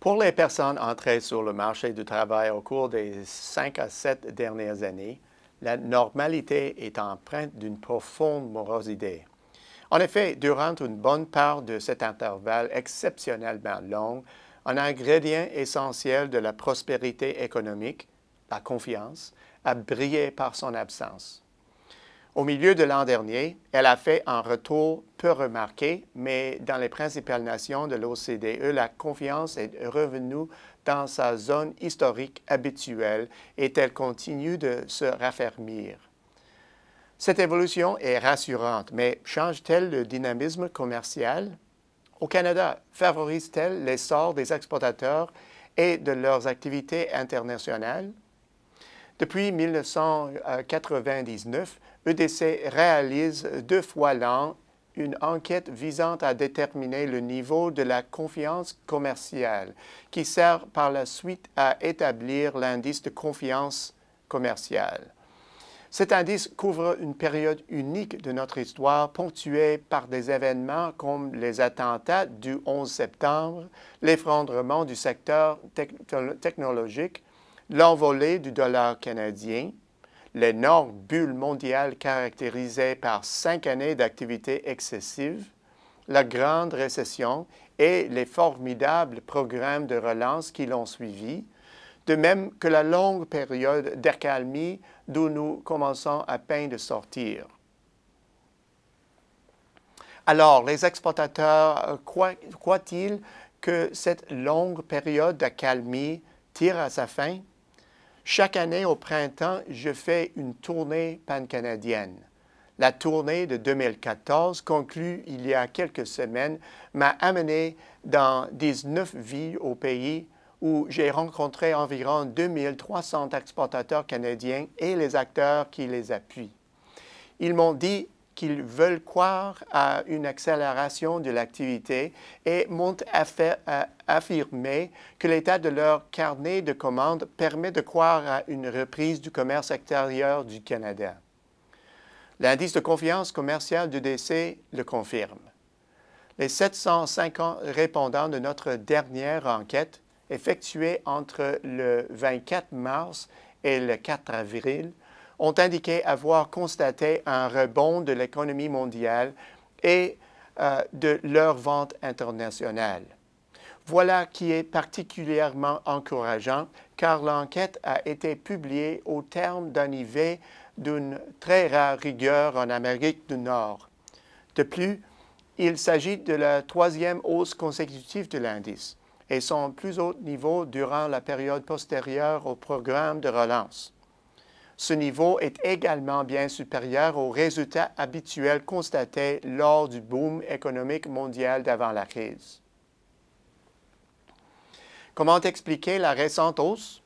Pour les personnes entrées sur le marché du travail au cours des 5 à 7 dernières années, la normalité est empreinte d'une profonde morosité. En effet, durant une bonne part de cet intervalle exceptionnellement long, un ingrédient essentiel de la prospérité économique, la confiance, a brillé par son absence. Au milieu de l'an dernier, elle a fait un retour peu remarqué, mais dans les principales nations de l'OCDE, la confiance est revenue dans sa zone historique habituelle et elle continue de se raffermir. Cette évolution est rassurante, mais change-t-elle le dynamisme commercial? Au Canada, favorise-t-elle l'essor des exportateurs et de leurs activités internationales? Depuis 1999, EDC réalise deux fois l'an une enquête visant à déterminer le niveau de la confiance commerciale, qui sert par la suite à établir l'indice de confiance commerciale. Cet indice couvre une période unique de notre histoire, ponctuée par des événements comme les attentats du 11 septembre, l'effondrement du secteur technologique, l'envolée du dollar canadien, l'énorme bulle mondiale caractérisée par cinq années d'activité excessive, la grande récession et les formidables programmes de relance qui l'ont suivi, de même que la longue période d'accalmie d'où nous commençons à peine de sortir. Alors, les exportateurs euh, croient-ils que cette longue période d'accalmie tire à sa fin? Chaque année au printemps, je fais une tournée pan-canadienne. La tournée de 2014, conclue il y a quelques semaines, m'a amené dans 19 villes au pays où j'ai rencontré environ 2300 exportateurs canadiens et les acteurs qui les appuient. Ils m'ont dit qu'ils veulent croire à une accélération de l'activité et m'ont affirmer que l'état de leur carnet de commandes permet de croire à une reprise du commerce extérieur du Canada. L'indice de confiance commerciale du DC le confirme. Les 750 répondants de notre dernière enquête, effectuée entre le 24 mars et le 4 avril, ont indiqué avoir constaté un rebond de l'économie mondiale et euh, de leurs ventes internationales. Voilà qui est particulièrement encourageant car l'enquête a été publiée au terme d'un IV d'une très rare rigueur en Amérique du Nord. De plus, il s'agit de la troisième hausse consécutive de l'indice et son plus haut niveau durant la période postérieure au programme de relance. Ce niveau est également bien supérieur aux résultats habituels constatés lors du boom économique mondial d'avant la crise. Comment expliquer la récente hausse?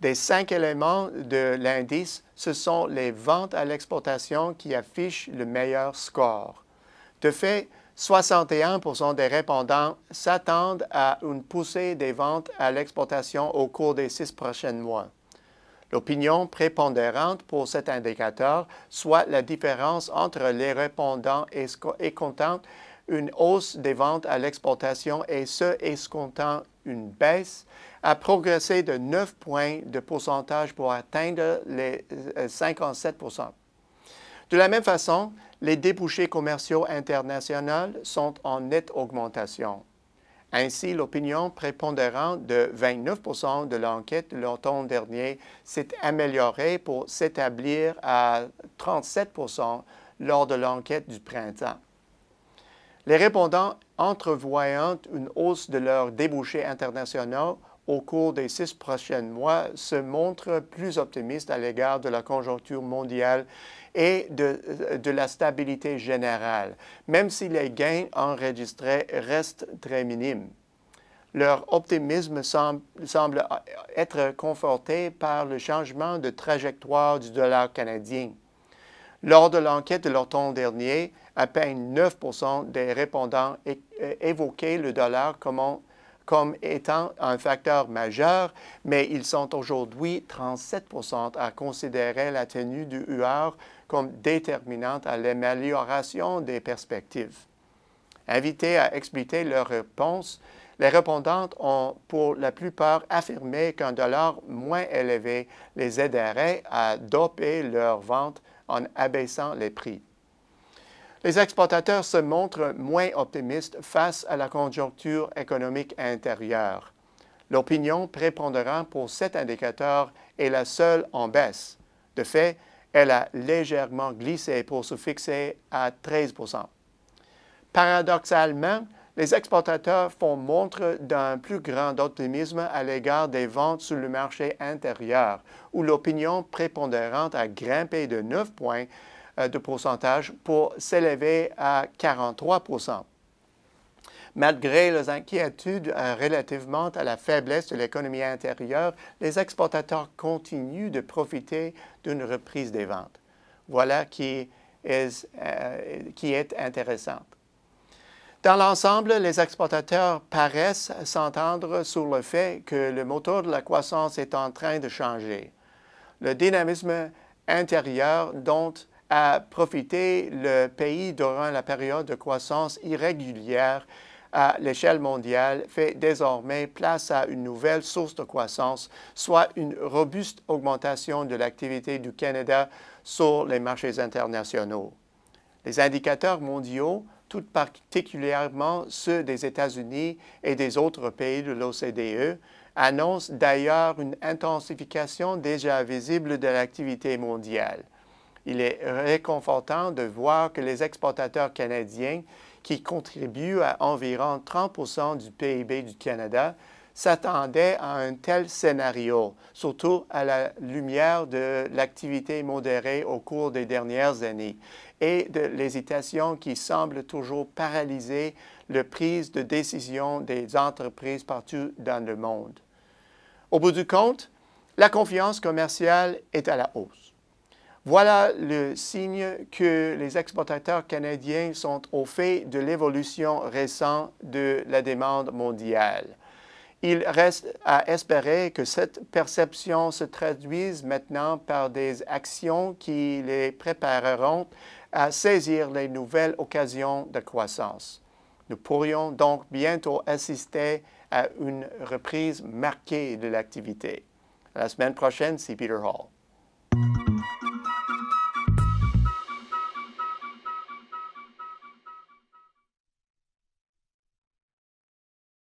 Des cinq éléments de l'indice, ce sont les ventes à l'exportation qui affichent le meilleur score. De fait, 61 des répondants s'attendent à une poussée des ventes à l'exportation au cours des six prochains mois. L'opinion prépondérante pour cet indicateur, soit la différence entre les répondants escomptant une hausse des ventes à l'exportation et ceux escomptant une baisse, a progressé de 9 points de pourcentage pour atteindre les 57 euh, De la même façon, les débouchés commerciaux internationaux sont en nette augmentation. Ainsi, l'opinion prépondérante de 29 de l'enquête de l'automne dernier s'est améliorée pour s'établir à 37 lors de l'enquête du printemps. Les répondants entrevoyant une hausse de leurs débouchés internationaux au cours des six prochains mois se montre plus optimiste à l'égard de la conjoncture mondiale et euh, de, la stabilité générale, même si les gains enregistrés restent très minimes. Leur optimisme semble, semble être conforté par le changement de trajectoire du dollar canadien. Lors de l'enquête de l'automne dernier, à peine 9 des répondants évoquaient le dollar comme comme étant un facteur majeur, mais ils sont aujourd'hui 37 à considérer la tenue du UR comme déterminante à l'amélioration des perspectives. Invités à expliquer leurs réponses, les répondantes ont pour la plupart affirmé qu'un dollar moins élevé les aiderait à doper leurs ventes en abaissant les prix. Les exportateurs se montrent moins optimistes face à la conjoncture économique intérieure. L'opinion prépondérante pour cet indicateur est la seule en baisse. De fait, elle a légèrement glissé pour se fixer à 13 Paradoxalement, les exportateurs font montre d'un plus grand optimisme à l'égard des ventes sur le marché intérieur, où l'opinion prépondérante a grimpé de 9 points euh, de pourcentage pour s'élever à 43 Malgré les inquiétudes euh, relativement à la faiblesse de l'économie intérieure, les exportateurs continuent de profiter d'une reprise des ventes. Voilà qui est, euh, qui est intéressante. Dans l'ensemble, les exportateurs paraissent s'entendre sur le fait que le moteur de la croissance est en train de changer. Le dynamisme intérieur dont à profiter le pays durant la période de croissance irrégulière à l'échelle mondiale fait désormais place à une nouvelle source de croissance, soit une robuste augmentation de l'activité du Canada sur les marchés internationaux. Les indicateurs mondiaux, tout particulièrement ceux des États-Unis et des autres pays de l'OCDE, annoncent d'ailleurs une intensification déjà visible de l'activité mondiale il est réconfortant de voir que les exportateurs canadiens, qui contribuent à environ 30 du PIB du Canada, s'attendaient à un tel scénario, surtout à la lumière de l'activité modérée au cours des dernières années et de l'hésitation qui semble toujours paralyser la prise de décision des entreprises partout dans le monde. Au bout du compte, la confiance commerciale est à la hausse. Voilà le signe que les exportateurs canadiens sont au fait de l'évolution récente de la demande mondiale. Il reste à espérer que cette perception se traduise maintenant par des actions qui les prépareront à saisir les nouvelles occasions de croissance. Nous pourrions donc bientôt assister à une reprise marquée de l'activité. La semaine prochaine, c'est Peter Hall.